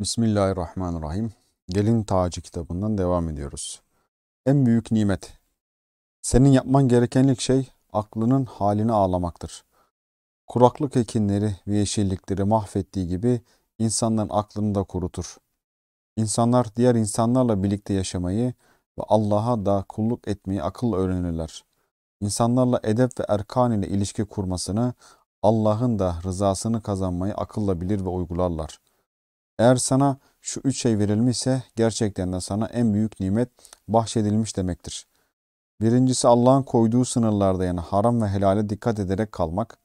Bismillahirrahmanirrahim. Gelin tacı kitabından devam ediyoruz. En büyük nimet. Senin yapman gerekenlik şey aklının halini ağlamaktır. Kuraklık ekinleri ve yeşillikleri mahvettiği gibi insanların aklını da kurutur. İnsanlar diğer insanlarla birlikte yaşamayı ve Allah'a da kulluk etmeyi akıl öğrenirler. İnsanlarla edep ve erkan ile ilişki kurmasını, Allah'ın da rızasını kazanmayı akılla bilir ve uygularlar.'' Eğer sana şu üç şey verilmişse gerçekten de sana en büyük nimet bahşedilmiş demektir. Birincisi Allah'ın koyduğu sınırlarda yani haram ve helale dikkat ederek kalmak.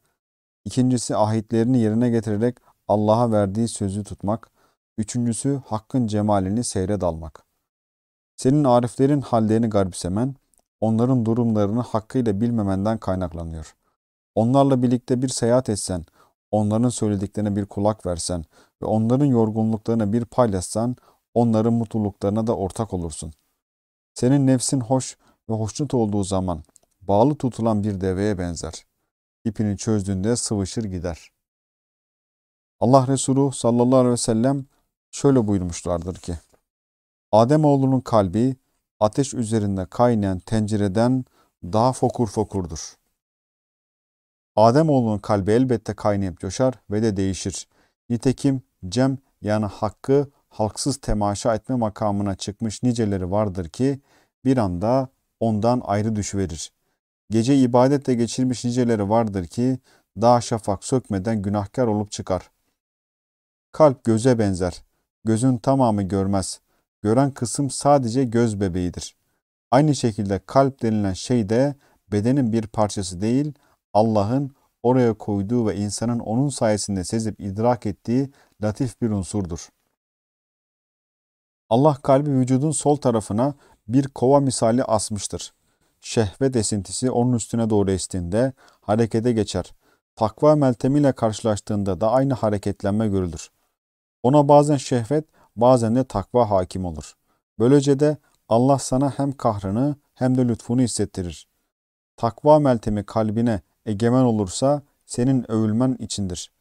İkincisi ahitlerini yerine getirerek Allah'a verdiği sözü tutmak. Üçüncüsü hakkın cemalini seyre dalmak. Senin ariflerin hallerini garipsemen, onların durumlarını hakkıyla bilmemenden kaynaklanıyor. Onlarla birlikte bir seyahat etsen, onların söylediklerine bir kulak versen, ve onların yorgunluklarına bir paylaşsan onların mutluluklarına da ortak olursun. Senin nefsin hoş ve hoşnut olduğu zaman bağlı tutulan bir deveye benzer. İpini çözdüğünde sıvışır gider. Allah Resulü sallallahu aleyhi ve sellem şöyle buyurmuşlardır ki Adem oğlunun kalbi ateş üzerinde kaynayan tencereden daha fokur fokurdur. Adem oğlunun kalbi elbette kaynayıp coşar ve de değişir. Nitekim cem yani hakkı halksız temaşa etme makamına çıkmış niceleri vardır ki bir anda ondan ayrı düşüverir. Gece ibadetle geçirmiş niceleri vardır ki daha şafak sökmeden günahkar olup çıkar. Kalp göze benzer. Gözün tamamı görmez. Gören kısım sadece göz bebeğidir. Aynı şekilde kalp denilen şey de bedenin bir parçası değil, Allah'ın oraya koyduğu ve insanın onun sayesinde sezip idrak ettiği latif bir unsurdur. Allah kalbi vücudun sol tarafına bir kova misali asmıştır. Şehvet esintisi onun üstüne doğru estiğinde harekete geçer. Takva meltemiyle karşılaştığında da aynı hareketlenme görülür. Ona bazen şehvet, bazen de takva hakim olur. Böylece de Allah sana hem kahrını hem de lütfunu hissettirir. Takva meltemi kalbine egemen olursa senin övülmen içindir.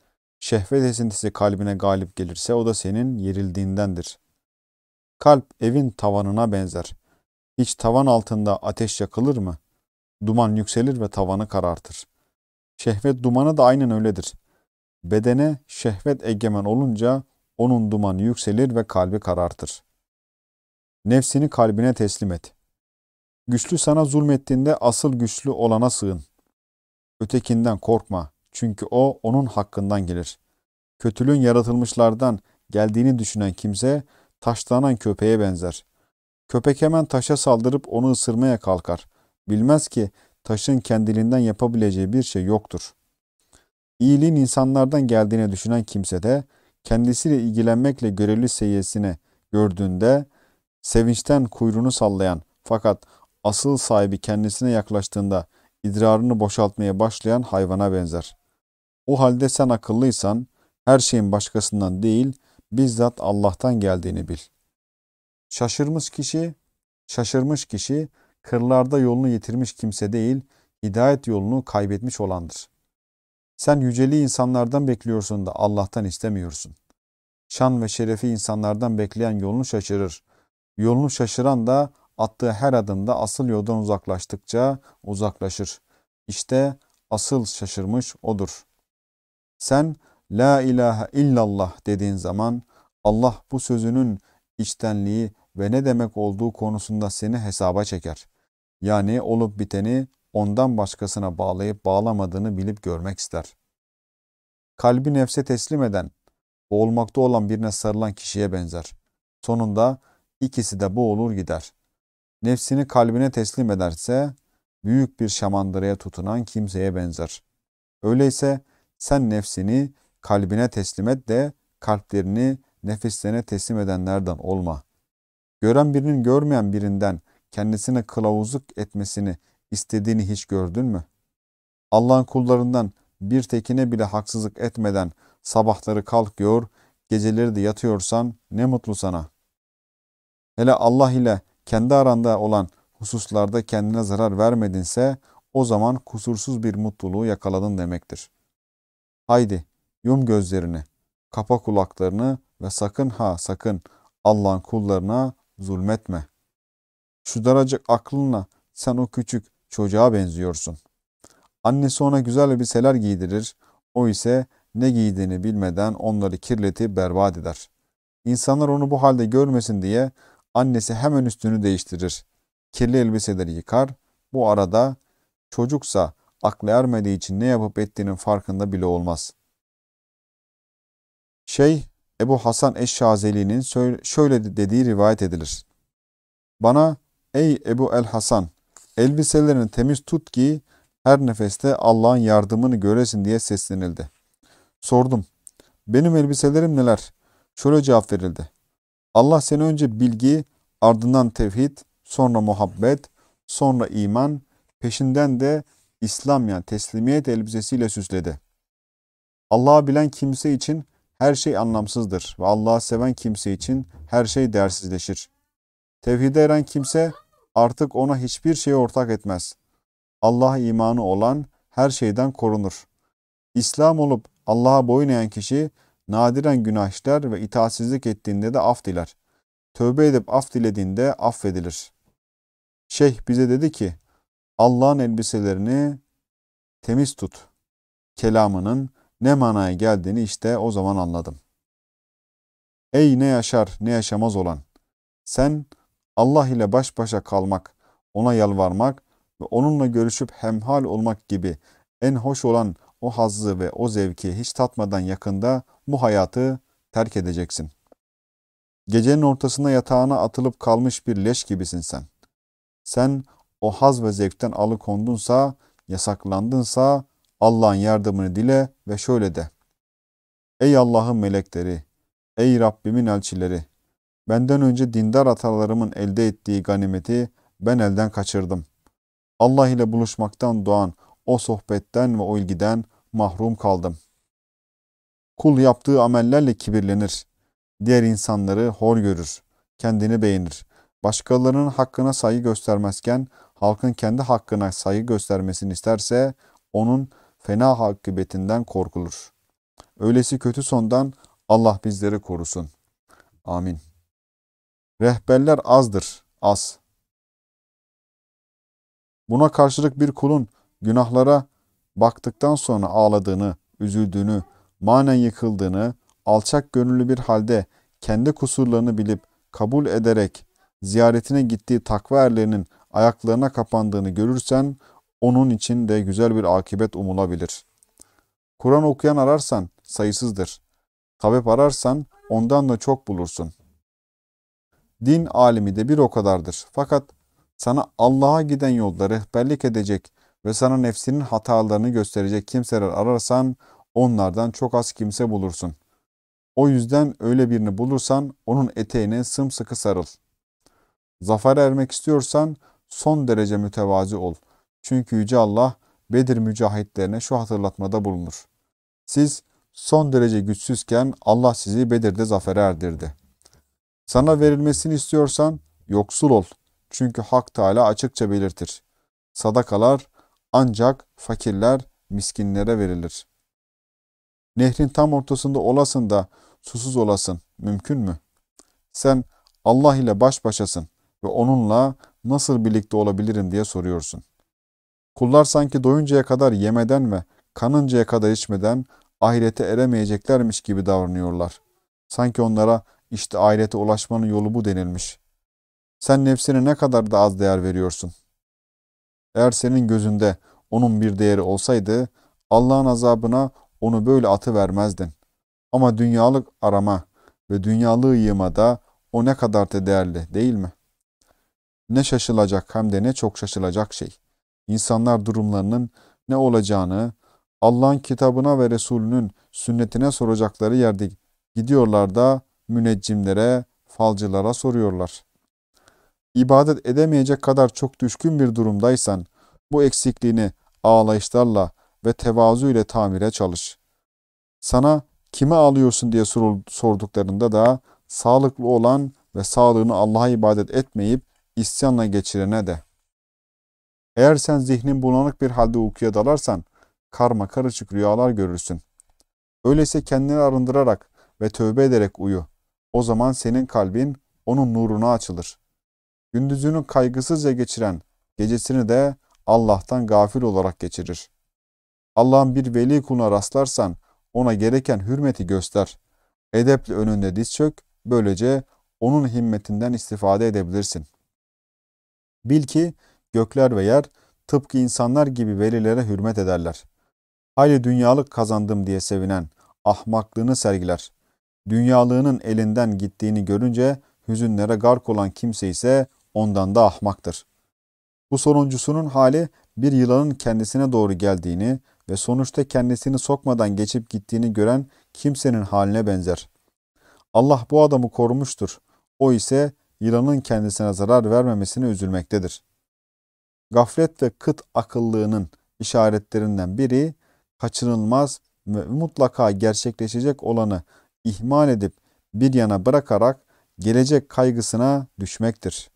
Şehvet esintisi kalbine galip gelirse o da senin yerildiğindendir. Kalp evin tavanına benzer. Hiç tavan altında ateş yakılır mı? Duman yükselir ve tavanı karartır. Şehvet dumanı da aynen öyledir. Bedene şehvet egemen olunca onun dumanı yükselir ve kalbi karartır. Nefsini kalbine teslim et. Güçlü sana zulmettiğinde asıl güçlü olana sığın. Ötekinden korkma. Çünkü o onun hakkından gelir. Kötülüğün yaratılmışlardan geldiğini düşünen kimse taşlanan köpeğe benzer. Köpek hemen taşa saldırıp onu ısırmaya kalkar. Bilmez ki taşın kendiliğinden yapabileceği bir şey yoktur. İyiliğin insanlardan geldiğini düşünen kimse de kendisiyle ilgilenmekle görevli seyyesini gördüğünde sevinçten kuyruğunu sallayan fakat asıl sahibi kendisine yaklaştığında idrarını boşaltmaya başlayan hayvana benzer. O halde sen akıllıysan her şeyin başkasından değil bizzat Allah'tan geldiğini bil. Şaşırmış kişi, şaşırmış kişi kırlarda yolunu yitirmiş kimse değil, hidayet yolunu kaybetmiş olandır. Sen yüceli insanlardan bekliyorsun da Allah'tan istemiyorsun. Şan ve şerefi insanlardan bekleyen yolunu şaşırır. Yolunu şaşıran da Attığı her adımda asıl yoldan uzaklaştıkça uzaklaşır. İşte asıl şaşırmış odur. Sen La ilahe illallah dediğin zaman Allah bu sözünün içtenliği ve ne demek olduğu konusunda seni hesaba çeker. Yani olup biteni ondan başkasına bağlayıp bağlamadığını bilip görmek ister. Kalbi nefse teslim eden, boğulmakta olan birine sarılan kişiye benzer. Sonunda ikisi de boğulur gider. Nefsini kalbine teslim ederse büyük bir şamandıraya tutunan kimseye benzer. Öyleyse sen nefsini kalbine teslim et de kalplerini nefislerine teslim edenlerden olma. Gören birinin görmeyen birinden kendisine kılavuzluk etmesini istediğini hiç gördün mü? Allah'ın kullarından bir tekine bile haksızlık etmeden sabahları kalkıyor, geceleri de yatıyorsan ne mutlu sana. Hele Allah ile kendi aranda olan hususlarda kendine zarar vermedinse o zaman kusursuz bir mutluluğu yakaladın demektir. Haydi yum gözlerini, kapa kulaklarını ve sakın ha sakın Allah'ın kullarına zulmetme. Şu daracık aklınla sen o küçük çocuğa benziyorsun. Annesi ona güzel bir seler giydirir, o ise ne giydiğini bilmeden onları kirletip berbat eder. İnsanlar onu bu halde görmesin diye Annesi hemen üstünü değiştirir. Kirli elbiseleri yıkar. Bu arada çocuksa aklı ermediği için ne yapıp ettiğinin farkında bile olmaz. Şey Ebu Hasan Eşşazeli'nin şöyle dediği rivayet edilir. Bana ey Ebu El Hasan elbiselerini temiz tut ki her nefeste Allah'ın yardımını göresin diye seslenildi. Sordum. Benim elbiselerim neler? Şöyle cevap verildi. Allah seni önce bilgi, ardından tevhid, sonra muhabbet, sonra iman, peşinden de İslam yani teslimiyet elbisesiyle süsledi. Allah'ı bilen kimse için her şey anlamsızdır ve Allah'ı seven kimse için her şey dersizleşir. Tevhide eren kimse artık ona hiçbir şeye ortak etmez. Allah imanı olan her şeyden korunur. İslam olup Allah'a boyun eğen kişi Nadiren günah işler ve itaatsizlik ettiğinde de af diler. Tövbe edip af dilediğinde affedilir. Şeyh bize dedi ki, Allah'ın elbiselerini temiz tut. Kelamının ne manaya geldiğini işte o zaman anladım. Ey ne yaşar ne yaşamaz olan! Sen Allah ile baş başa kalmak, ona yalvarmak ve onunla görüşüp hemhal olmak gibi en hoş olan o hazzı ve o zevki hiç tatmadan yakında bu hayatı terk edeceksin. Gecenin ortasında yatağına atılıp kalmış bir leş gibisin sen. Sen o haz ve zevkten alıkondunsa, yasaklandınsa Allah'ın yardımını dile ve şöyle de. Ey Allah'ın melekleri, ey Rabbimin elçileri, benden önce dindar atalarımın elde ettiği ganimeti ben elden kaçırdım. Allah ile buluşmaktan doğan o sohbetten ve o ilgiden mahrum kaldım.'' Kul yaptığı amellerle kibirlenir. Diğer insanları hor görür. Kendini beğenir. Başkalarının hakkına saygı göstermezken halkın kendi hakkına saygı göstermesini isterse onun fena hakibetinden korkulur. Öylesi kötü sondan Allah bizleri korusun. Amin. Rehberler azdır, az. Buna karşılık bir kulun günahlara baktıktan sonra ağladığını, üzüldüğünü, manen yıkıldığını, alçak gönüllü bir halde kendi kusurlarını bilip kabul ederek ziyaretine gittiği takva erlerinin ayaklarına kapandığını görürsen onun için de güzel bir akibet umulabilir. Kur'an okuyan ararsan sayısızdır. Tabip ararsan ondan da çok bulursun. Din alimi de bir o kadardır. Fakat sana Allah'a giden yolda rehberlik edecek ve sana nefsinin hatalarını gösterecek kimseler ararsan Onlardan çok az kimse bulursun. O yüzden öyle birini bulursan onun eteğine sımsıkı sarıl. Zafer ermek istiyorsan son derece mütevazi ol. Çünkü Yüce Allah Bedir mücahitlerine şu hatırlatmada bulunur. Siz son derece güçsüzken Allah sizi Bedir'de zafere erdirdi. Sana verilmesini istiyorsan yoksul ol. Çünkü Hak Teala açıkça belirtir. Sadakalar ancak fakirler, miskinlere verilir. Nehrin tam ortasında olasın da susuz olasın mümkün mü? Sen Allah ile baş başasın ve onunla nasıl birlikte olabilirim diye soruyorsun. Kullar sanki doyuncaya kadar yemeden ve kanıncaya kadar içmeden ahirete eremeyeceklermiş gibi davranıyorlar. Sanki onlara işte ahirete ulaşmanın yolu bu denilmiş. Sen nefsine ne kadar da az değer veriyorsun. Eğer senin gözünde onun bir değeri olsaydı Allah'ın azabına onu böyle atı vermezdin. Ama dünyalık arama ve dünyalığı yığmada o ne kadar da değerli değil mi? Ne şaşılacak hem de ne çok şaşılacak şey. İnsanlar durumlarının ne olacağını Allah'ın kitabına ve Resulünün sünnetine soracakları yerde gidiyorlar da müneccimlere, falcılara soruyorlar. İbadet edemeyecek kadar çok düşkün bir durumdaysan bu eksikliğini ağlayışlarla, ve tevazu ile tamire çalış. Sana kime alıyorsun diye sorduklarında da sağlıklı olan ve sağlığını Allah'a ibadet etmeyip isyanla geçirene de. Eğer sen zihnin bulanık bir halde uykuya dalarsan karma karışık rüyalar görürsün. Öyleyse kendini arındırarak ve tövbe ederek uyu. O zaman senin kalbin onun nuruna açılır. Gündüzünü kaygısızca geçiren gecesini de Allah'tan gafil olarak geçirir. Allah'ın bir veli kuluna rastlarsan ona gereken hürmeti göster. edepli önünde diz çök, böylece onun himmetinden istifade edebilirsin. Bil ki gökler ve yer tıpkı insanlar gibi velilere hürmet ederler. Hayli dünyalık kazandım diye sevinen ahmaklığını sergiler. Dünyalığının elinden gittiğini görünce hüzünlere gark olan kimse ise ondan da ahmaktır. Bu sonuncusunun hali bir yılanın kendisine doğru geldiğini ve sonuçta kendisini sokmadan geçip gittiğini gören kimsenin haline benzer. Allah bu adamı korumuştur. O ise yılanın kendisine zarar vermemesine üzülmektedir. Gaflet ve kıt akıllığının işaretlerinden biri kaçınılmaz ve mutlaka gerçekleşecek olanı ihmal edip bir yana bırakarak gelecek kaygısına düşmektir.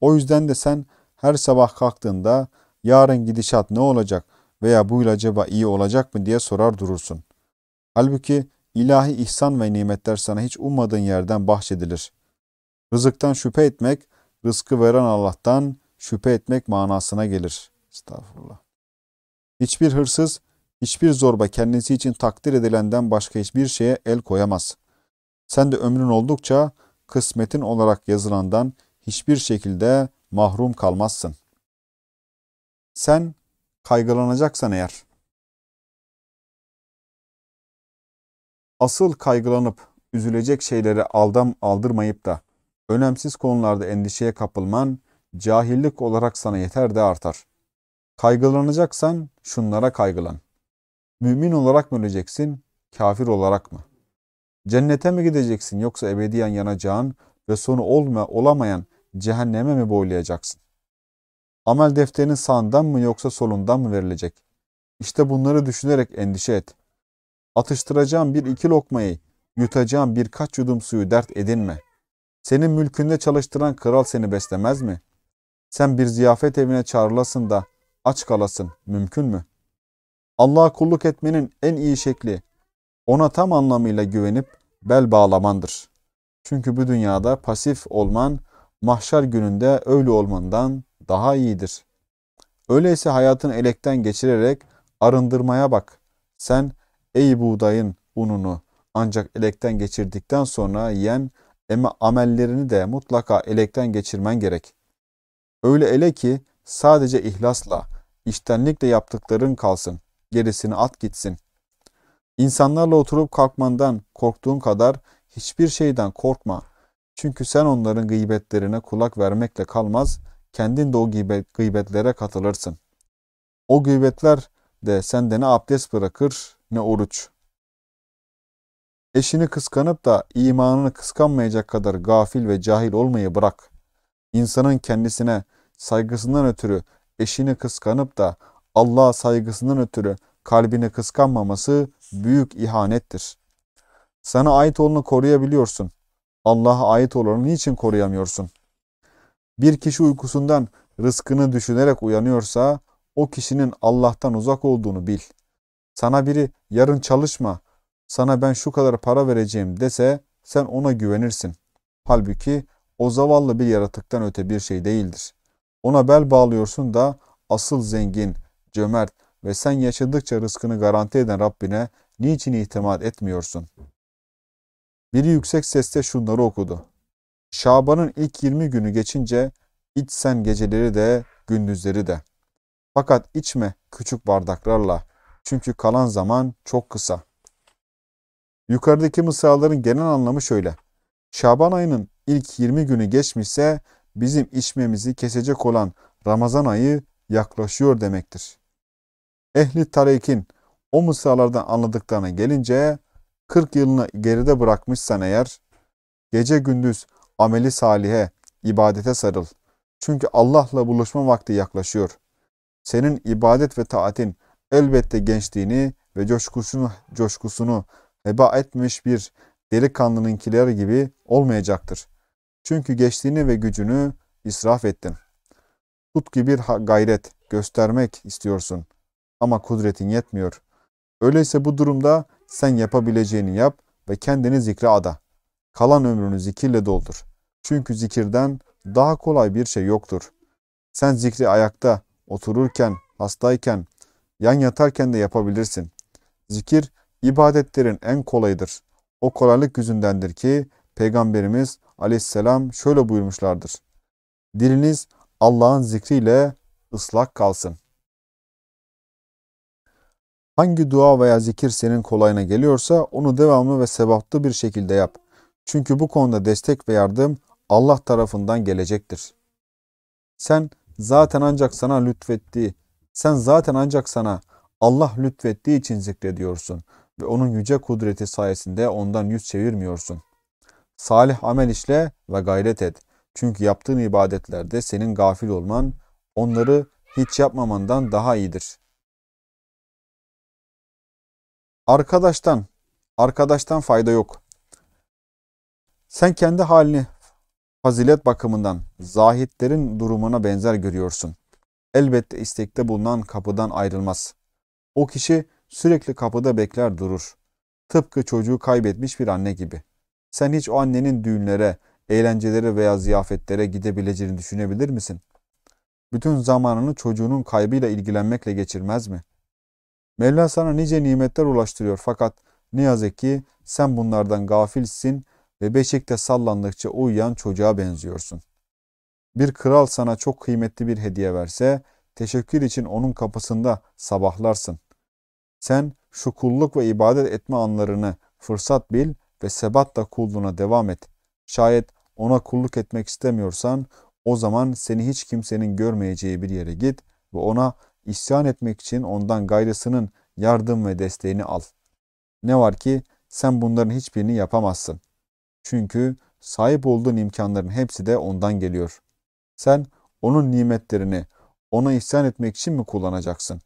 O yüzden de sen her sabah kalktığında yarın gidişat ne olacak?'' veya bu ilaç acaba iyi olacak mı diye sorar durursun. Halbuki ilahi ihsan ve nimetler sana hiç ummadığın yerden bahşedilir. Rızıktan şüphe etmek, rızkı veren Allah'tan şüphe etmek manasına gelir. Estağfurullah. Hiçbir hırsız, hiçbir zorba kendisi için takdir edilenden başka hiçbir şeye el koyamaz. Sen de ömrün oldukça kısmetin olarak yazılandan hiçbir şekilde mahrum kalmazsın. Sen kaygılanacaksan eğer asıl kaygılanıp üzülecek şeylere aldam aldırmayıp da önemsiz konularda endişeye kapılman cahillik olarak sana yeter de artar. Kaygılanacaksan şunlara kaygılan. Mümin olarak mı öleceksin, kafir olarak mı? Cennete mi gideceksin yoksa ebediyen yanacağın ve sonu olma olamayan cehenneme mi boylayacaksın? Amel defterinin sağından mı yoksa solundan mı verilecek? İşte bunları düşünerek endişe et. Atıştıracağım bir iki lokmayı, yutacağım birkaç yudum suyu dert edinme. Senin mülkünde çalıştıran kral seni beslemez mi? Sen bir ziyafet evine çağrılasın da aç kalasın mümkün mü? Allah'a kulluk etmenin en iyi şekli ona tam anlamıyla güvenip bel bağlamandır. Çünkü bu dünyada pasif olman mahşer gününde öyle olmandan daha iyidir. Öyleyse hayatın elekten geçirerek arındırmaya bak. Sen ey buğdayın ununu ancak elekten geçirdikten sonra yiyen ama amellerini de mutlaka elekten geçirmen gerek. Öyle ele ki sadece ihlasla, iştenlikle yaptıkların kalsın, gerisini at gitsin. İnsanlarla oturup kalkmandan korktuğun kadar hiçbir şeyden korkma. Çünkü sen onların gıybetlerine kulak vermekle kalmaz, kendin de o gıybet, gıybetlere katılırsın. O gıybetler de sende ne abdest bırakır ne oruç. Eşini kıskanıp da imanını kıskanmayacak kadar gafil ve cahil olmayı bırak. İnsanın kendisine saygısından ötürü eşini kıskanıp da Allah'a saygısından ötürü kalbini kıskanmaması büyük ihanettir. Sana ait olanı koruyabiliyorsun. Allah'a ait olanı niçin koruyamıyorsun? Bir kişi uykusundan rızkını düşünerek uyanıyorsa o kişinin Allah'tan uzak olduğunu bil. Sana biri yarın çalışma, sana ben şu kadar para vereceğim dese sen ona güvenirsin. Halbuki o zavallı bir yaratıktan öte bir şey değildir. Ona bel bağlıyorsun da asıl zengin, cömert ve sen yaşadıkça rızkını garanti eden Rabbine niçin itimat etmiyorsun? Biri yüksek sesle şunları okudu. Şaban'ın ilk 20 günü geçince içsen geceleri de gündüzleri de. Fakat içme küçük bardaklarla çünkü kalan zaman çok kısa. Yukarıdaki mısraların genel anlamı şöyle. Şaban ayının ilk 20 günü geçmişse bizim içmemizi kesecek olan Ramazan ayı yaklaşıyor demektir. Ehli tarikin o mısralardan anladıklarına gelince 40 yılını geride bırakmışsan eğer gece gündüz ameli salihe, ibadete sarıl. Çünkü Allah'la buluşma vakti yaklaşıyor. Senin ibadet ve taatin elbette gençliğini ve coşkusunu, coşkusunu heba etmiş bir delikanlınınkiler gibi olmayacaktır. Çünkü geçtiğini ve gücünü israf ettin. Tut ki bir gayret göstermek istiyorsun ama kudretin yetmiyor. Öyleyse bu durumda sen yapabileceğini yap ve kendini zikre ada. Kalan ömrünü zikirle doldur. Çünkü zikirden daha kolay bir şey yoktur. Sen zikri ayakta, otururken, hastayken, yan yatarken de yapabilirsin. Zikir ibadetlerin en kolayıdır. O kolaylık yüzündendir ki Peygamberimiz aleyhisselam şöyle buyurmuşlardır. Diliniz Allah'ın zikriyle ıslak kalsın. Hangi dua veya zikir senin kolayına geliyorsa onu devamlı ve sevaplı bir şekilde yap. Çünkü bu konuda destek ve yardım Allah tarafından gelecektir. Sen zaten ancak sana lütfettiği, sen zaten ancak sana Allah lütfettiği için zikrediyorsun ve onun yüce kudreti sayesinde ondan yüz çevirmiyorsun. Salih amel işle ve gayret et. Çünkü yaptığın ibadetlerde senin gafil olman, onları hiç yapmamandan daha iyidir. Arkadaştan, arkadaştan fayda yok. Sen kendi halini fazilet bakımından zahitlerin durumuna benzer görüyorsun. Elbette istekte bulunan kapıdan ayrılmaz. O kişi sürekli kapıda bekler durur. Tıpkı çocuğu kaybetmiş bir anne gibi. Sen hiç o annenin düğünlere, eğlencelere veya ziyafetlere gidebileceğini düşünebilir misin? Bütün zamanını çocuğunun kaybıyla ilgilenmekle geçirmez mi? Mevla sana nice nimetler ulaştırıyor fakat ne yazık ki sen bunlardan gafilsin ve beşikte sallandıkça uyuyan çocuğa benziyorsun. Bir kral sana çok kıymetli bir hediye verse, teşekkür için onun kapısında sabahlarsın. Sen şu kulluk ve ibadet etme anlarını fırsat bil ve sebatla kulluğuna devam et. Şayet ona kulluk etmek istemiyorsan o zaman seni hiç kimsenin görmeyeceği bir yere git ve ona isyan etmek için ondan gayrısının yardım ve desteğini al. Ne var ki sen bunların hiçbirini yapamazsın. Çünkü sahip olduğun imkanların hepsi de ondan geliyor. Sen onun nimetlerini ona isyan etmek için mi kullanacaksın?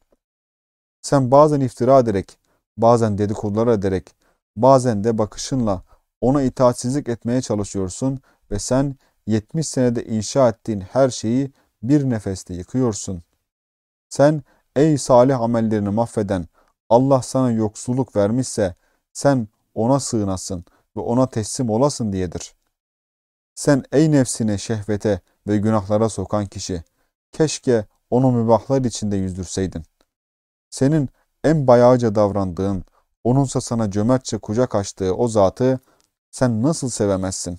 Sen bazen iftira ederek, bazen dedikodular ederek, bazen de bakışınla ona itaatsizlik etmeye çalışıyorsun ve sen 70 senede inşa ettiğin her şeyi bir nefeste yıkıyorsun. Sen ey salih amellerini mahveden Allah sana yoksulluk vermişse sen ona sığınasın ve ona teslim olasın diyedir. Sen ey nefsine şehvete ve günahlara sokan kişi, keşke onu mübahlar içinde yüzdürseydin. Senin en bayağıca davrandığın, onunsa sana cömertçe kucak açtığı o zatı sen nasıl sevemezsin?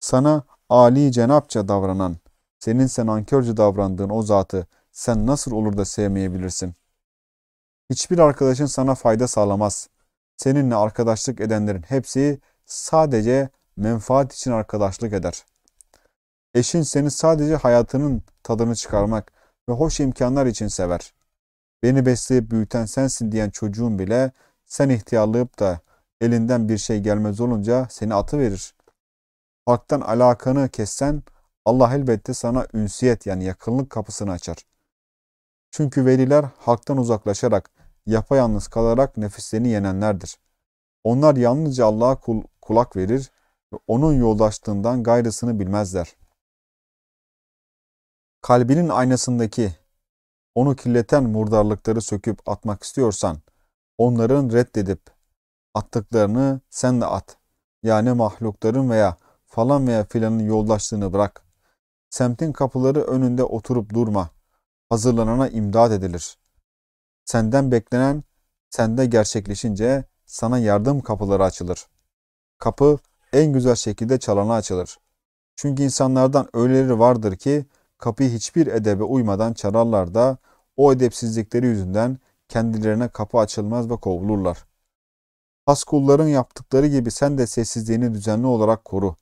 Sana Ali Cenapça davranan, senin sen ankörce davrandığın o zatı sen nasıl olur da sevmeyebilirsin? Hiçbir arkadaşın sana fayda sağlamaz. Seninle arkadaşlık edenlerin hepsi sadece menfaat için arkadaşlık eder. Eşin seni sadece hayatının tadını çıkarmak ve hoş imkanlar için sever. Beni besleyip büyüten sensin diyen çocuğun bile sen ihtiyarlayıp da elinden bir şey gelmez olunca seni atı verir. Halktan alakanı kessen Allah elbette sana ünsiyet yani yakınlık kapısını açar. Çünkü veliler halktan uzaklaşarak yapayalnız kalarak nefislerini yenenlerdir. Onlar yalnızca Allah'a kul kulak verir ve onun yoldaşlığından gayrısını bilmezler. Kalbinin aynasındaki onu kirleten murdarlıkları söküp atmak istiyorsan, onların reddedip attıklarını sen de at. Yani mahlukların veya falan veya filanın yoldaşlığını bırak. Semtin kapıları önünde oturup durma. Hazırlanana imdad edilir. Senden beklenen sende gerçekleşince sana yardım kapıları açılır. Kapı en güzel şekilde çalana açılır. Çünkü insanlardan öyleleri vardır ki kapıyı hiçbir edebe uymadan çalarlar da o edepsizlikleri yüzünden kendilerine kapı açılmaz ve kovulurlar. Has yaptıkları gibi sen de sessizliğini düzenli olarak koru.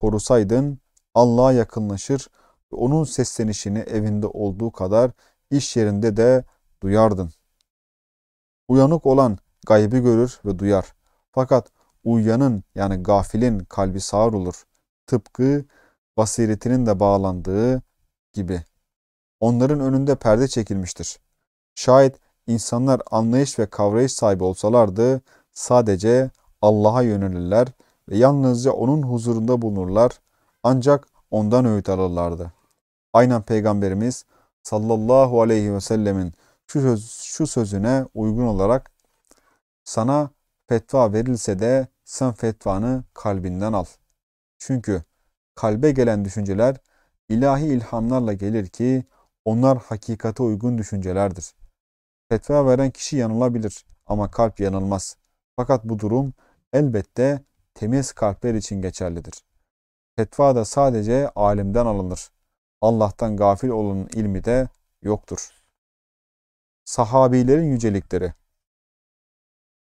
Korusaydın Allah'a yakınlaşır ve onun seslenişini evinde olduğu kadar iş yerinde de duyardın. Uyanık olan gaybi görür ve duyar. Fakat uyanın yani gafilin kalbi sağır olur. Tıpkı basiretinin de bağlandığı gibi. Onların önünde perde çekilmiştir. Şayet insanlar anlayış ve kavrayış sahibi olsalardı sadece Allah'a yönelirler ve yalnızca onun huzurunda bulunurlar ancak ondan öğüt alırlardı. Aynen Peygamberimiz sallallahu aleyhi ve sellemin şu, söz, şu sözüne uygun olarak sana fetva verilse de sen fetvanı kalbinden al. Çünkü kalbe gelen düşünceler ilahi ilhamlarla gelir ki onlar hakikate uygun düşüncelerdir. Fetva veren kişi yanılabilir ama kalp yanılmaz. Fakat bu durum elbette temiz kalpler için geçerlidir. Fetva da sadece alimden alınır. Allah'tan gafil olanın ilmi de yoktur.'' sahabilerin yücelikleri.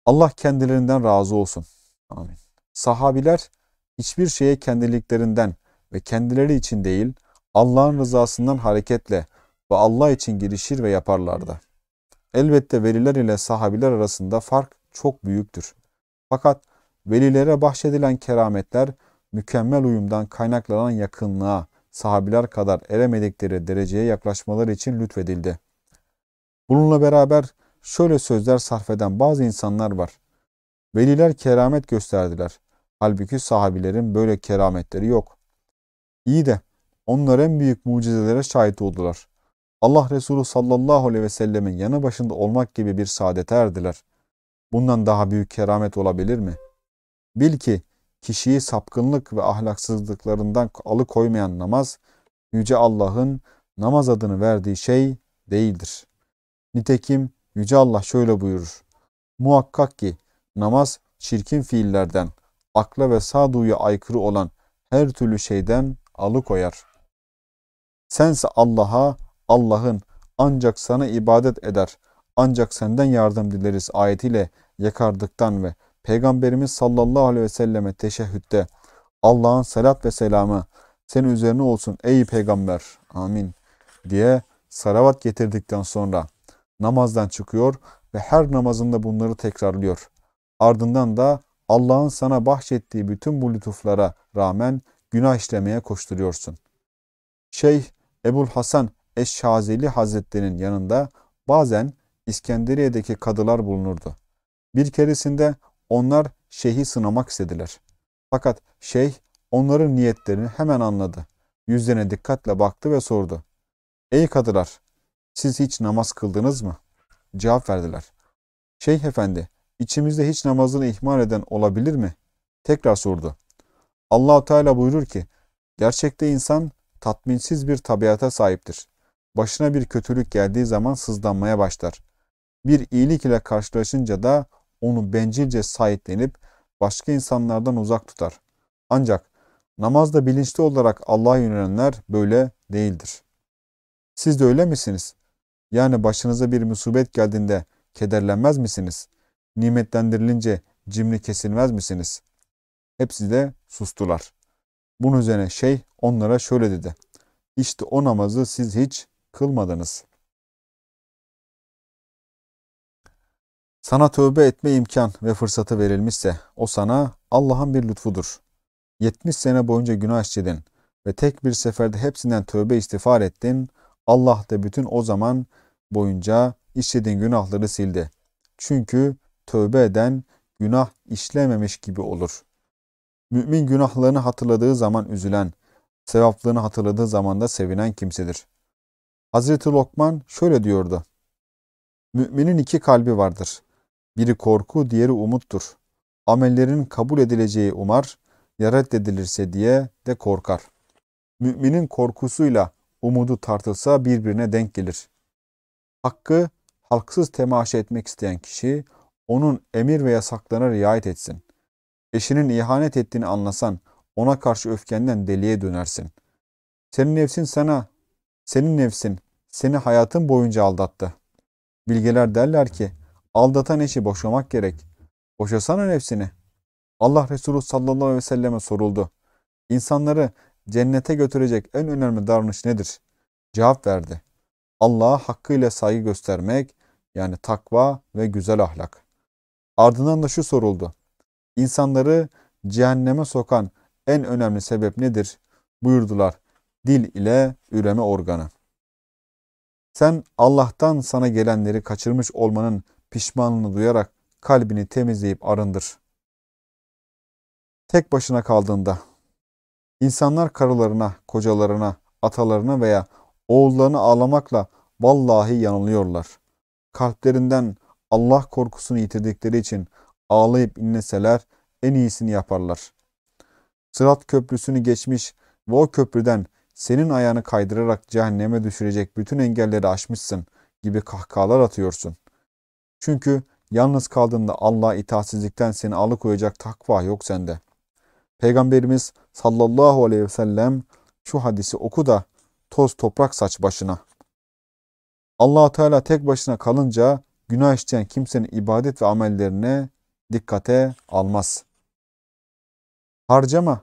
Allah kendilerinden razı olsun. Amin. Sahabiler hiçbir şeye kendiliklerinden ve kendileri için değil Allah'ın rızasından hareketle ve Allah için girişir ve yaparlardı. Elbette veliler ile sahabiler arasında fark çok büyüktür. Fakat velilere bahşedilen kerametler mükemmel uyumdan kaynaklanan yakınlığa sahabiler kadar eremedikleri dereceye yaklaşmaları için lütfedildi. Bununla beraber şöyle sözler sarf eden bazı insanlar var. Veliler keramet gösterdiler. Halbuki sahabilerin böyle kerametleri yok. İyi de onlar en büyük mucizelere şahit oldular. Allah Resulü sallallahu aleyhi ve sellemin yanı başında olmak gibi bir saadete erdiler. Bundan daha büyük keramet olabilir mi? Bil ki kişiyi sapkınlık ve ahlaksızlıklarından alıkoymayan namaz, Yüce Allah'ın namaz adını verdiği şey değildir.'' Nitekim Yüce Allah şöyle buyurur. Muhakkak ki namaz çirkin fiillerden, akla ve sağduya aykırı olan her türlü şeyden alıkoyar. Sense Allah'a, Allah'ın ancak sana ibadet eder, ancak senden yardım dileriz ayetiyle yakardıktan ve Peygamberimiz sallallahu aleyhi ve selleme teşehhütte Allah'ın salat ve selamı senin üzerine olsun ey peygamber amin diye salavat getirdikten sonra namazdan çıkıyor ve her namazında bunları tekrarlıyor. Ardından da Allah'ın sana bahşettiği bütün bu lütuflara rağmen günah işlemeye koşturuyorsun. Şeyh Ebul Hasan Eşşazeli Hazretleri'nin yanında bazen İskenderiye'deki kadılar bulunurdu. Bir keresinde onlar şeyhi sınamak istediler. Fakat şeyh onların niyetlerini hemen anladı. Yüzlerine dikkatle baktı ve sordu. Ey kadılar siz hiç namaz kıldınız mı? Cevap verdiler. Şeyh efendi, içimizde hiç namazını ihmal eden olabilir mi? Tekrar sordu. Allahu Teala buyurur ki, gerçekte insan tatminsiz bir tabiata sahiptir. Başına bir kötülük geldiği zaman sızlanmaya başlar. Bir iyilik ile karşılaşınca da onu bencilce sahiplenip başka insanlardan uzak tutar. Ancak namazda bilinçli olarak Allah'a yönelenler böyle değildir. Siz de öyle misiniz? Yani başınıza bir musibet geldiğinde kederlenmez misiniz? Nimetlendirilince cimri kesilmez misiniz? Hepsi de sustular. Bunun üzerine şey onlara şöyle dedi. İşte o namazı siz hiç kılmadınız. Sana tövbe etme imkan ve fırsatı verilmişse o sana Allah'ın bir lütfudur. 70 sene boyunca günah işledin ve tek bir seferde hepsinden tövbe istiğfar ettin. Allah da bütün o zaman boyunca işlediğin günahları sildi. Çünkü tövbe eden günah işlememiş gibi olur. Mümin günahlarını hatırladığı zaman üzülen, sevaplarını hatırladığı zaman da sevinen kimsedir. Hazreti Lokman şöyle diyordu. Müminin iki kalbi vardır. Biri korku, diğeri umuttur. Amellerin kabul edileceği umar, ya reddedilirse diye de korkar. Müminin korkusuyla umudu tartılsa birbirine denk gelir. Hakkı halksız temaşa etmek isteyen kişi onun emir ve yasaklarına riayet etsin. Eşinin ihanet ettiğini anlasan ona karşı öfkenden deliye dönersin. Senin nefsin sana, senin nefsin seni hayatın boyunca aldattı. Bilgeler derler ki aldatan eşi boşamak gerek. Boşasana nefsini. Allah Resulü sallallahu aleyhi ve selleme soruldu. İnsanları cennete götürecek en önemli davranış nedir? Cevap verdi. Allah'a hakkıyla saygı göstermek yani takva ve güzel ahlak. Ardından da şu soruldu. İnsanları cehenneme sokan en önemli sebep nedir? Buyurdular. Dil ile üreme organı. Sen Allah'tan sana gelenleri kaçırmış olmanın pişmanlığını duyarak kalbini temizleyip arındır. Tek başına kaldığında İnsanlar karılarına, kocalarına, atalarına veya oğullarına ağlamakla vallahi yanılıyorlar. Kalplerinden Allah korkusunu yitirdikleri için ağlayıp inleseler en iyisini yaparlar. Sırat köprüsünü geçmiş ve o köprüden senin ayağını kaydırarak cehenneme düşürecek bütün engelleri aşmışsın gibi kahkahalar atıyorsun. Çünkü yalnız kaldığında Allah itaatsizlikten seni alıkoyacak takva yok sende.'' Peygamberimiz sallallahu aleyhi ve sellem şu hadisi oku da toz toprak saç başına. allah Teala tek başına kalınca günah işleyen kimsenin ibadet ve amellerine dikkate almaz. Harcama.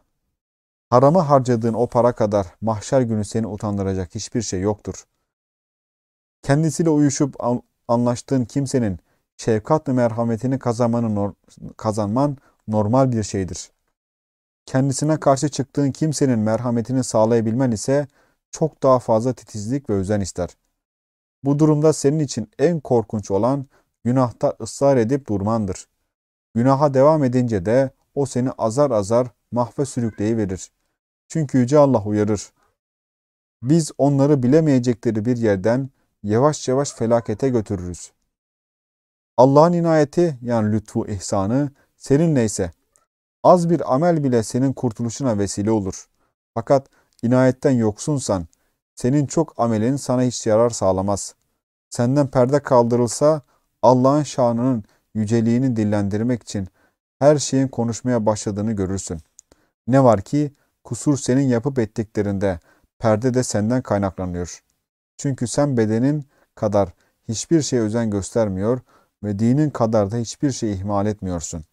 Harama harcadığın o para kadar mahşer günü seni utandıracak hiçbir şey yoktur. Kendisiyle uyuşup anlaştığın kimsenin şefkat ve merhametini kazanman normal bir şeydir. Kendisine karşı çıktığın kimsenin merhametini sağlayabilmen ise çok daha fazla titizlik ve özen ister. Bu durumda senin için en korkunç olan günahta ısrar edip durmandır. Günaha devam edince de o seni azar azar mahve sürükleyiverir. Çünkü Yüce Allah uyarır. Biz onları bilemeyecekleri bir yerden yavaş yavaş felakete götürürüz. Allah'ın inayeti yani lütfu ihsanı seninle ise Az bir amel bile senin kurtuluşuna vesile olur. Fakat inayetten yoksunsan, senin çok amelin sana hiç yarar sağlamaz. Senden perde kaldırılsa, Allah'ın şanının yüceliğini dillendirmek için her şeyin konuşmaya başladığını görürsün. Ne var ki kusur senin yapıp ettiklerinde, perde de senden kaynaklanıyor. Çünkü sen bedenin kadar hiçbir şeye özen göstermiyor ve dinin kadar da hiçbir şey ihmal etmiyorsun.''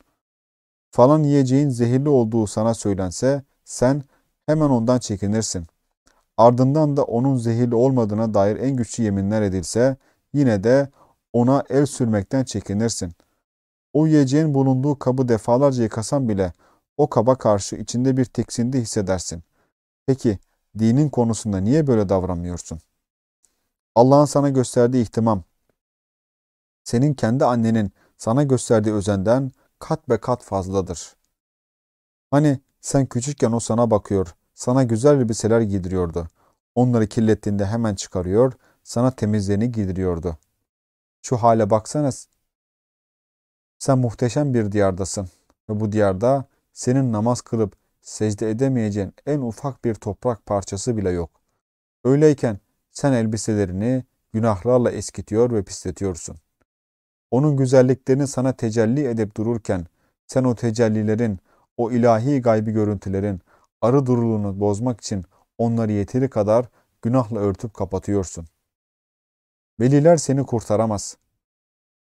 falan yiyeceğin zehirli olduğu sana söylense sen hemen ondan çekinirsin. Ardından da onun zehirli olmadığına dair en güçlü yeminler edilse yine de ona el sürmekten çekinirsin. O yiyeceğin bulunduğu kabı defalarca yıkasan bile o kaba karşı içinde bir tiksindi hissedersin. Peki dinin konusunda niye böyle davranmıyorsun? Allah'ın sana gösterdiği ihtimam, senin kendi annenin sana gösterdiği özenden kat be kat fazladır. Hani sen küçükken o sana bakıyor, sana güzel elbiseler giydiriyordu. Onları kirlettiğinde hemen çıkarıyor, sana temizlerini giydiriyordu. Şu hale baksanız. Sen muhteşem bir diyardasın ve bu diyarda senin namaz kılıp secde edemeyeceğin en ufak bir toprak parçası bile yok. Öyleyken sen elbiselerini günahlarla eskitiyor ve pisletiyorsun.'' Onun güzelliklerini sana tecelli edip dururken sen o tecellilerin, o ilahi gaybi görüntülerin arı duruluğunu bozmak için onları yeteri kadar günahla örtüp kapatıyorsun. Veliler seni kurtaramaz.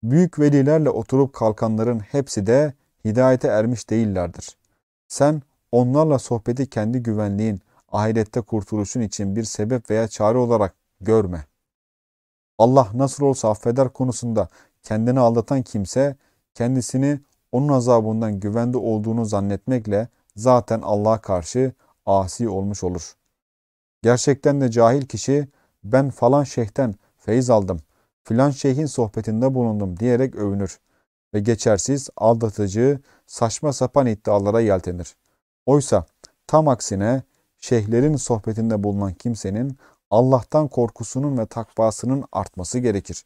Büyük velilerle oturup kalkanların hepsi de hidayete ermiş değillerdir. Sen onlarla sohbeti kendi güvenliğin, ahirette kurtuluşun için bir sebep veya çare olarak görme. Allah nasıl olsa affeder konusunda Kendini aldatan kimse kendisini onun azabından güvende olduğunu zannetmekle zaten Allah'a karşı asi olmuş olur. Gerçekten de cahil kişi ben falan şeyhten feyiz aldım, filan şeyhin sohbetinde bulundum diyerek övünür ve geçersiz, aldatıcı, saçma sapan iddialara yeltenir. Oysa tam aksine şeyhlerin sohbetinde bulunan kimsenin Allah'tan korkusunun ve takvasının artması gerekir.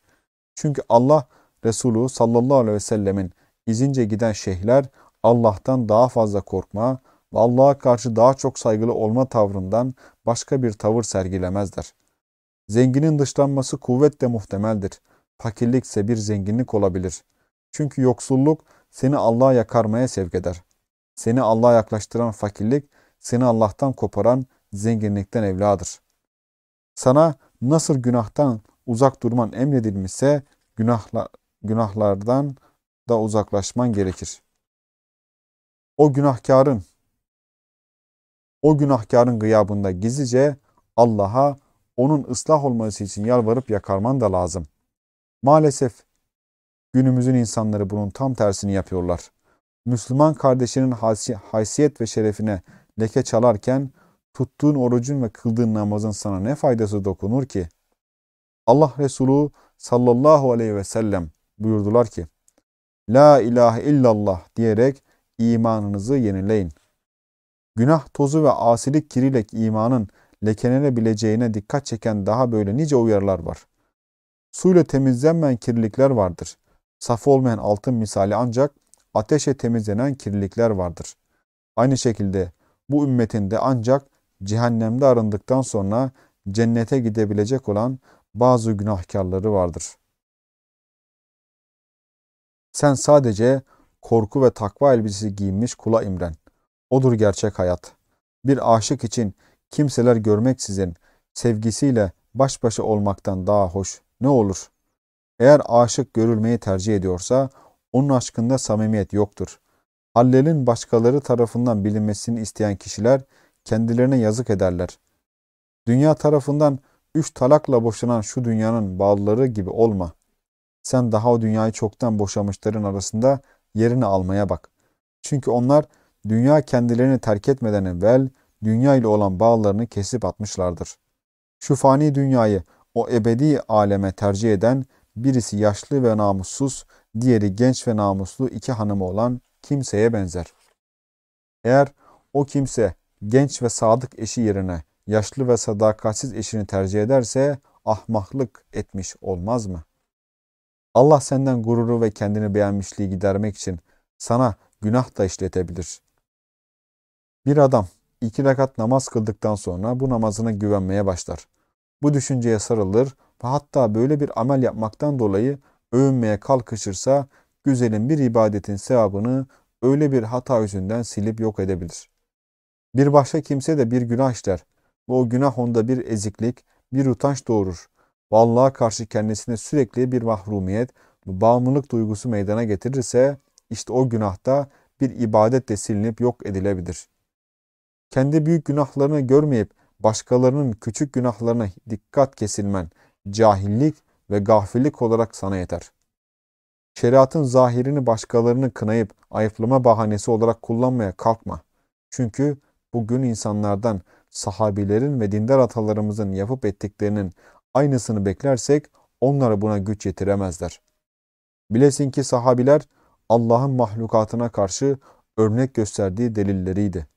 Çünkü Allah Resulü sallallahu aleyhi ve sellemin izince giden şeyhler Allah'tan daha fazla korkma ve Allah'a karşı daha çok saygılı olma tavrından başka bir tavır sergilemezler. Zenginin dışlanması kuvvetle muhtemeldir. Fakirlik ise bir zenginlik olabilir. Çünkü yoksulluk seni Allah'a yakarmaya sevk eder. Seni Allah'a yaklaştıran fakirlik, seni Allah'tan koparan zenginlikten evladır. Sana nasıl günahtan uzak durman emredilmişse, günahla, günahlardan da uzaklaşman gerekir. O günahkarın o günahkarın gıyabında gizlice Allah'a onun ıslah olması için yalvarıp yakarman da lazım. Maalesef günümüzün insanları bunun tam tersini yapıyorlar. Müslüman kardeşinin haysiyet ve şerefine leke çalarken tuttuğun orucun ve kıldığın namazın sana ne faydası dokunur ki? Allah Resulü sallallahu aleyhi ve sellem buyurdular ki La ilahe illallah diyerek imanınızı yenileyin. Günah tozu ve asilik kiriyle imanın lekelenebileceğine dikkat çeken daha böyle nice uyarılar var. Suyla temizlenmeyen kirlilikler vardır. Saf olmayan altın misali ancak ateşe temizlenen kirlilikler vardır. Aynı şekilde bu ümmetinde ancak cehennemde arındıktan sonra cennete gidebilecek olan bazı günahkarları vardır.'' Sen sadece korku ve takva elbisesi giyinmiş kula imren. Odur gerçek hayat. Bir aşık için kimseler görmeksizin sevgisiyle baş başa olmaktan daha hoş ne olur? Eğer aşık görülmeyi tercih ediyorsa onun aşkında samimiyet yoktur. Hallel'in başkaları tarafından bilinmesini isteyen kişiler kendilerine yazık ederler. Dünya tarafından üç talakla boşanan şu dünyanın bağlıları gibi olma. Sen daha o dünyayı çoktan boşamışların arasında yerini almaya bak. Çünkü onlar dünya kendilerini terk etmeden evvel dünya ile olan bağlarını kesip atmışlardır. Şu fani dünyayı o ebedi aleme tercih eden birisi yaşlı ve namussuz, diğeri genç ve namuslu iki hanımı olan kimseye benzer. Eğer o kimse genç ve sadık eşi yerine yaşlı ve sadakatsiz eşini tercih ederse ahmaklık etmiş olmaz mı? Allah senden gururu ve kendini beğenmişliği gidermek için sana günah da işletebilir. Bir adam iki rekat namaz kıldıktan sonra bu namazına güvenmeye başlar. Bu düşünceye sarılır ve hatta böyle bir amel yapmaktan dolayı övünmeye kalkışırsa güzelin bir ibadetin sevabını öyle bir hata yüzünden silip yok edebilir. Bir başka kimse de bir günah işler ve o günah onda bir eziklik, bir utanç doğurur ve Allah'a karşı kendisine sürekli bir mahrumiyet, bağımlılık duygusu meydana getirirse işte o günahta bir ibadet de silinip yok edilebilir. Kendi büyük günahlarını görmeyip başkalarının küçük günahlarına dikkat kesilmen cahillik ve gafillik olarak sana yeter. Şeriatın zahirini başkalarını kınayıp ayıplama bahanesi olarak kullanmaya kalkma. Çünkü bugün insanlardan sahabilerin ve dindar atalarımızın yapıp ettiklerinin aynısını beklersek onlara buna güç yetiremezler. Bilesin ki sahabiler Allah'ın mahlukatına karşı örnek gösterdiği delilleriydi.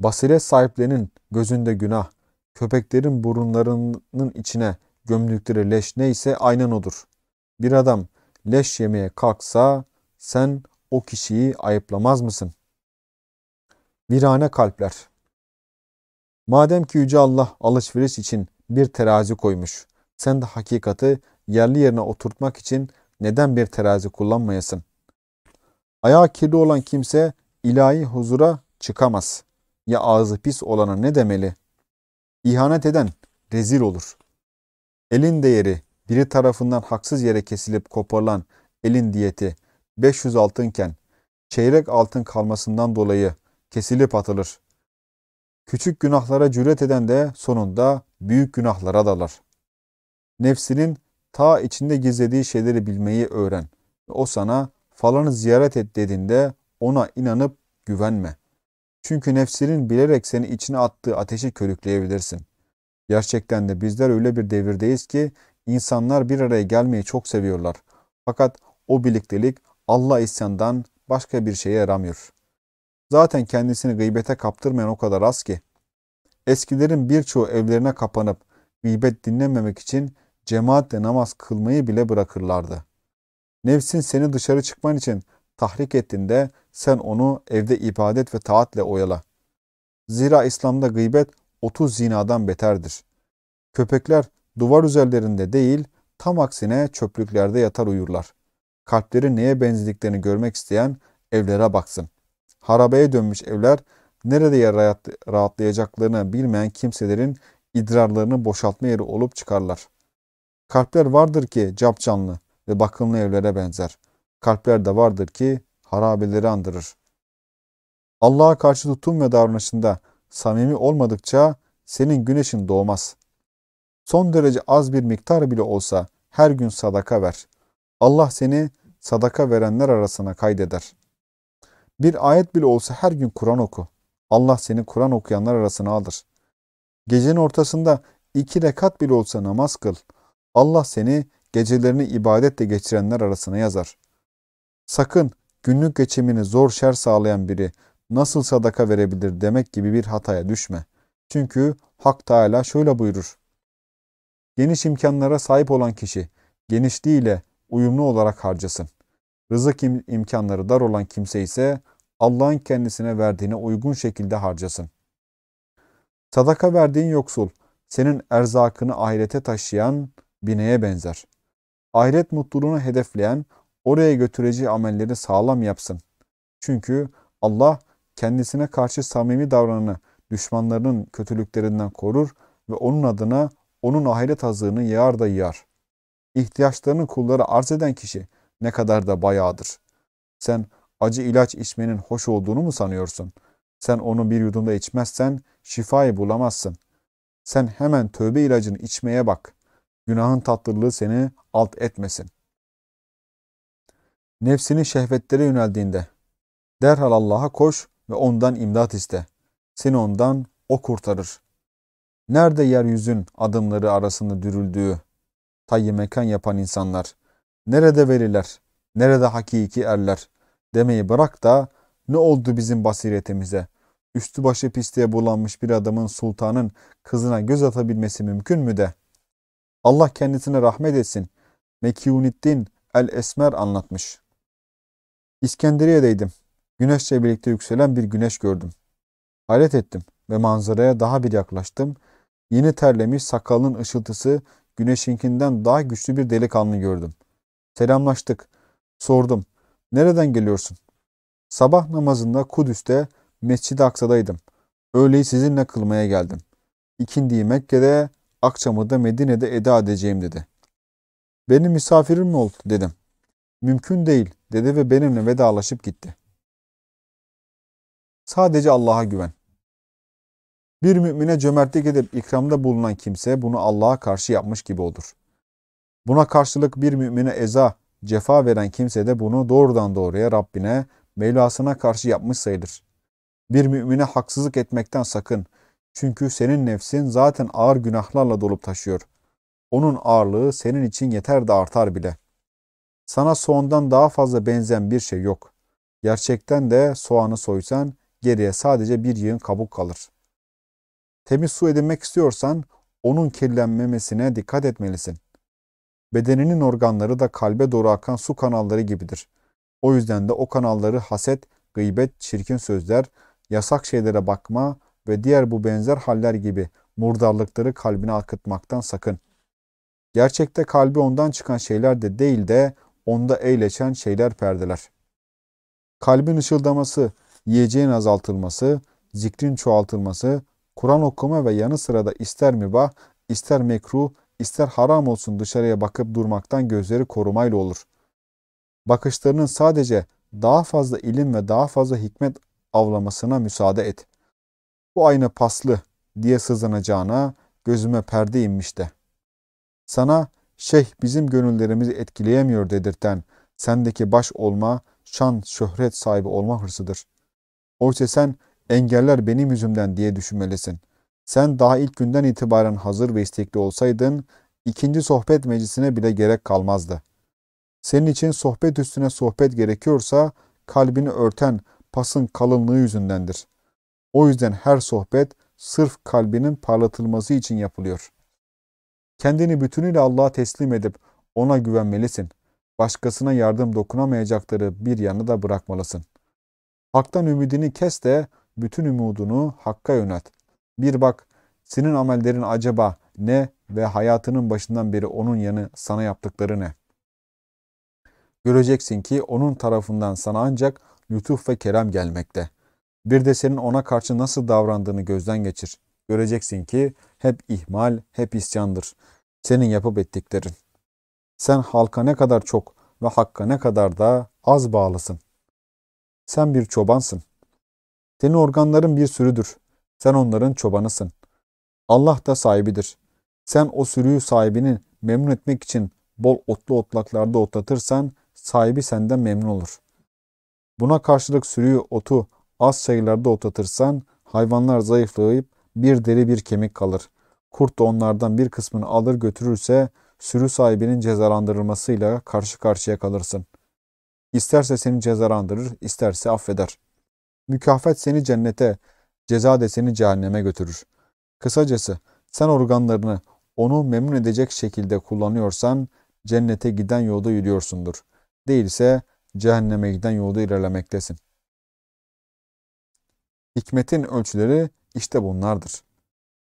Basiret sahiplerinin gözünde günah, köpeklerin burunlarının içine gömdükleri leş neyse aynen odur. Bir adam leş yemeye kalksa sen o kişiyi ayıplamaz mısın? Virane kalpler Madem ki Yüce Allah alışveriş için bir terazi koymuş. Sen de hakikati yerli yerine oturtmak için neden bir terazi kullanmayasın? Ayağı kirli olan kimse ilahi huzura çıkamaz. Ya ağzı pis olana ne demeli? İhanet eden rezil olur. Elin değeri biri tarafından haksız yere kesilip koparılan elin diyeti 500 altınken çeyrek altın kalmasından dolayı kesilip atılır. Küçük günahlara cüret eden de sonunda büyük günahlara dalar. Nefsinin ta içinde gizlediği şeyleri bilmeyi öğren. O sana falanı ziyaret et dediğinde ona inanıp güvenme. Çünkü nefsinin bilerek seni içine attığı ateşi körükleyebilirsin. Gerçekten de bizler öyle bir devirdeyiz ki insanlar bir araya gelmeyi çok seviyorlar. Fakat o birliktelik Allah isyandan başka bir şeye yaramıyor. Zaten kendisini gıybete kaptırmayan o kadar az ki. Eskilerin birçoğu evlerine kapanıp gıybet dinlememek için cemaatle namaz kılmayı bile bırakırlardı. Nefsin seni dışarı çıkman için tahrik ettiğinde sen onu evde ibadet ve taatle oyala. Zira İslam'da gıybet 30 zinadan beterdir. Köpekler duvar üzerlerinde değil tam aksine çöplüklerde yatar uyurlar. Kalpleri neye benzediklerini görmek isteyen evlere baksın. Harabeye dönmüş evler nerede rahat, rahatlayacaklarını bilmeyen kimselerin idrarlarını boşaltma yeri olup çıkarlar. Kalpler vardır ki cap canlı ve bakımlı evlere benzer. Kalpler de vardır ki harabeleri andırır. Allah'a karşı tutum ve davranışında samimi olmadıkça senin güneşin doğmaz. Son derece az bir miktar bile olsa her gün sadaka ver. Allah seni sadaka verenler arasına kaydeder. Bir ayet bile olsa her gün Kur'an oku. Allah seni Kur'an okuyanlar arasına alır. Gecenin ortasında iki rekat bile olsa namaz kıl. Allah seni gecelerini ibadetle geçirenler arasına yazar. Sakın günlük geçimini zor şer sağlayan biri nasıl sadaka verebilir demek gibi bir hataya düşme. Çünkü Hak Teala şöyle buyurur. Geniş imkanlara sahip olan kişi genişliğiyle uyumlu olarak harcasın. Rızık im imkanları dar olan kimse ise Allah'ın kendisine verdiğine uygun şekilde harcasın. Sadaka verdiğin yoksul, senin erzakını ahirete taşıyan bineye benzer. Ahiret mutluluğunu hedefleyen, oraya götüreceği amelleri sağlam yapsın. Çünkü Allah kendisine karşı samimi davrananı düşmanlarının kötülüklerinden korur ve onun adına onun ahiret hazığını yağar da yağar. İhtiyaçlarını kullara arz eden kişi ne kadar da bayağıdır. Sen acı ilaç içmenin hoş olduğunu mu sanıyorsun? Sen onu bir yudumda içmezsen şifayı bulamazsın. Sen hemen tövbe ilacını içmeye bak. Günahın tatlılığı seni alt etmesin. Nefsini şehvetlere yöneldiğinde derhal Allah'a koş ve ondan imdat iste. Seni ondan o kurtarır. Nerede yeryüzün adımları arasında dürüldüğü, tayyi mekan yapan insanlar, nerede veliler, nerede hakiki erler, demeyi bırak da ne oldu bizim basiretimize? Üstü başı pisliğe bulanmış bir adamın sultanın kızına göz atabilmesi mümkün mü de? Allah kendisine rahmet etsin. Mekiuniddin el-Esmer anlatmış. İskenderiye'deydim. Güneşle birlikte yükselen bir güneş gördüm. Hayret ettim ve manzaraya daha bir yaklaştım. Yeni terlemiş sakalın ışıltısı güneşinkinden daha güçlü bir delikanlı gördüm. Selamlaştık. Sordum. Nereden geliyorsun? Sabah namazında Kudüs'te Mescid-i Aksa'daydım. Öğleyi sizinle kılmaya geldim. İkindiği Mekke'de, akşamı da Medine'de eda edeceğim dedi. Benim misafirim mi oldu? dedim. Mümkün değil dedi ve benimle vedalaşıp gitti. Sadece Allah'a güven. Bir mümine cömertlik edip ikramda bulunan kimse bunu Allah'a karşı yapmış gibi olur. Buna karşılık bir mümine eza, cefa veren kimse de bunu doğrudan doğruya Rabbine, Mevlasına karşı yapmış sayılır. Bir mümine haksızlık etmekten sakın. Çünkü senin nefsin zaten ağır günahlarla dolup taşıyor. Onun ağırlığı senin için yeter de artar bile. Sana soğandan daha fazla benzeyen bir şey yok. Gerçekten de soğanı soysan geriye sadece bir yığın kabuk kalır. Temiz su edinmek istiyorsan onun kirlenmemesine dikkat etmelisin. Bedeninin organları da kalbe doğru akan su kanalları gibidir. O yüzden de o kanalları haset, gıybet, çirkin sözler, yasak şeylere bakma ve diğer bu benzer haller gibi murdarlıkları kalbine akıtmaktan sakın. Gerçekte kalbi ondan çıkan şeyler de değil de onda eyleşen şeyler perdeler. Kalbin ışıldaması, yiyeceğin azaltılması, zikrin çoğaltılması, Kur'an okuma ve yanı sıra da ister mübah, ister mekruh, ister haram olsun dışarıya bakıp durmaktan gözleri korumayla olur. Bakışlarının sadece daha fazla ilim ve daha fazla hikmet avlamasına müsaade et. Bu aynı paslı diye sızlanacağına gözüme perde inmiş de. Sana şeyh bizim gönüllerimizi etkileyemiyor dedirten sendeki baş olma, şan, şöhret sahibi olma hırsıdır. Oysa sen engeller benim yüzümden diye düşünmelisin.'' Sen daha ilk günden itibaren hazır ve istekli olsaydın, ikinci sohbet meclisine bile gerek kalmazdı. Senin için sohbet üstüne sohbet gerekiyorsa, kalbini örten pasın kalınlığı yüzündendir. O yüzden her sohbet sırf kalbinin parlatılması için yapılıyor. Kendini bütünüyle Allah'a teslim edip ona güvenmelisin. Başkasına yardım dokunamayacakları bir yanı da bırakmalısın. Hak'tan ümidini kes de bütün umudunu Hakk'a yönelt. Bir bak senin amellerin acaba ne ve hayatının başından beri onun yanı sana yaptıkları ne? Göreceksin ki onun tarafından sana ancak lütuf ve kerem gelmekte. Bir de senin ona karşı nasıl davrandığını gözden geçir. Göreceksin ki hep ihmal, hep isyandır. Senin yapıp ettiklerin. Sen halka ne kadar çok ve hakka ne kadar da az bağlısın. Sen bir çobansın. Senin organların bir sürüdür. Sen onların çobanısın. Allah da sahibidir. Sen o sürüyü sahibini memnun etmek için bol otlu otlaklarda otlatırsan sahibi senden memnun olur. Buna karşılık sürüyü otu az sayılarda otlatırsan hayvanlar zayıflayıp bir deri bir kemik kalır. Kurt da onlardan bir kısmını alır götürürse sürü sahibinin cezalandırılmasıyla karşı karşıya kalırsın. İsterse seni cezalandırır, isterse affeder. Mükafat seni cennete, Ceza de seni cehenneme götürür. Kısacası sen organlarını onu memnun edecek şekilde kullanıyorsan cennete giden yolda yürüyorsundur. Değilse cehenneme giden yolda ilerlemektesin. Hikmetin ölçüleri işte bunlardır.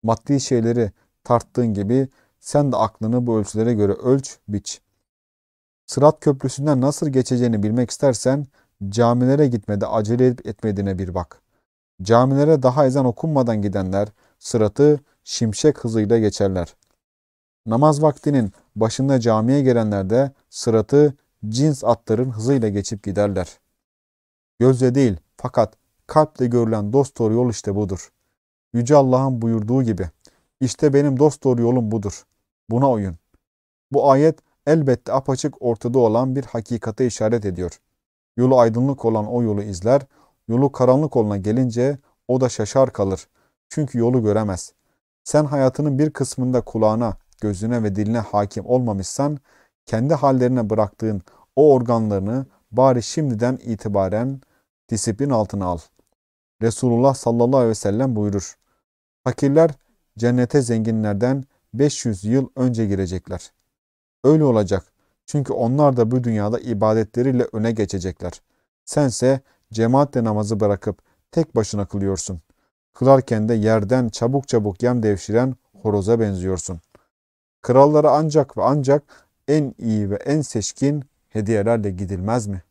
Maddi şeyleri tarttığın gibi sen de aklını bu ölçülere göre ölç, biç. Sırat köprüsünden nasıl geçeceğini bilmek istersen camilere gitmede acele etmediğine bir bak.'' Camilere daha ezan okunmadan gidenler sıratı şimşek hızıyla geçerler. Namaz vaktinin başında camiye gelenler de sıratı cins atların hızıyla geçip giderler. Gözle değil fakat kalple görülen dosdoğru yol işte budur. Yüce Allah'ın buyurduğu gibi işte benim dosdoğru yolum budur. Buna uyun. Bu ayet elbette apaçık ortada olan bir hakikate işaret ediyor. Yolu aydınlık olan o yolu izler, Yolu karanlık olana gelince o da şaşar kalır. Çünkü yolu göremez. Sen hayatının bir kısmında kulağına, gözüne ve diline hakim olmamışsan, kendi hallerine bıraktığın o organlarını bari şimdiden itibaren disiplin altına al. Resulullah sallallahu aleyhi ve sellem buyurur. Fakirler cennete zenginlerden 500 yıl önce girecekler. Öyle olacak. Çünkü onlar da bu dünyada ibadetleriyle öne geçecekler. Sense cemaatle namazı bırakıp tek başına kılıyorsun. Kılarken de yerden çabuk çabuk yem devşiren horoza benziyorsun. Krallara ancak ve ancak en iyi ve en seçkin hediyelerle gidilmez mi?